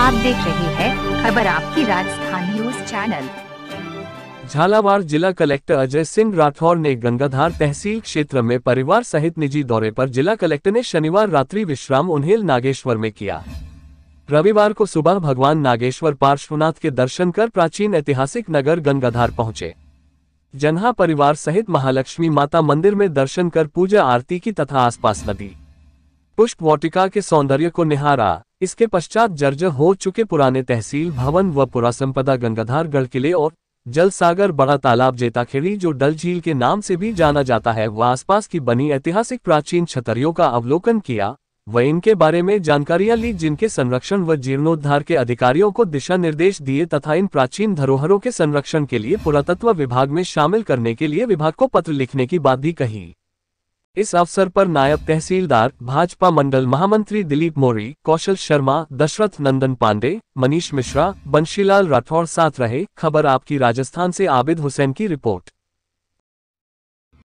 आप देख रहे हैं खबर आपकी राजस्थान न्यूज चैनल झालावाड़ जिला कलेक्टर अजय सिंह राठौर ने गंगाधार तहसील क्षेत्र में परिवार सहित निजी दौरे पर जिला कलेक्टर ने शनिवार रात्रि विश्राम उन्हेल नागेश्वर में किया रविवार को सुबह भगवान नागेश्वर पार्श्वनाथ के दर्शन कर प्राचीन ऐतिहासिक नगर गंगाधार पहुंचे जन्हा परिवार सहित महालक्ष्मी माता मंदिर में दर्शन कर पूजा आरती की तथा आसपास नदी पुष्प वाटिका के सौंदर्य को निहारा इसके पश्चात जर्जर हो चुके पुराने तहसील भवन व पुरा संपदा गंगाधार गढ़ किले और जल सागर बड़ा तालाब जेताखेड़ी जो डल झील के नाम से भी जाना जाता है व आसपास की बनी ऐतिहासिक प्राचीन छतरियों का अवलोकन किया व इनके बारे में जानकारियां ली जिनके संरक्षण व जीर्णोद्धार के अधिकारियों को दिशा निर्देश दिए तथा इन प्राचीन धरोहरों के संरक्षण के लिए पुरातत्व विभाग में शामिल करने के लिए विभाग को पत्र लिखने की बात भी कही इस अवसर पर नायब तहसीलदार भाजपा मंडल महामंत्री दिलीप मोरी कौशल शर्मा दशरथ नंदन पांडे मनीष मिश्रा बंशीलाल राठौर साथ रहे खबर आपकी राजस्थान से आबिद हुसैन की रिपोर्ट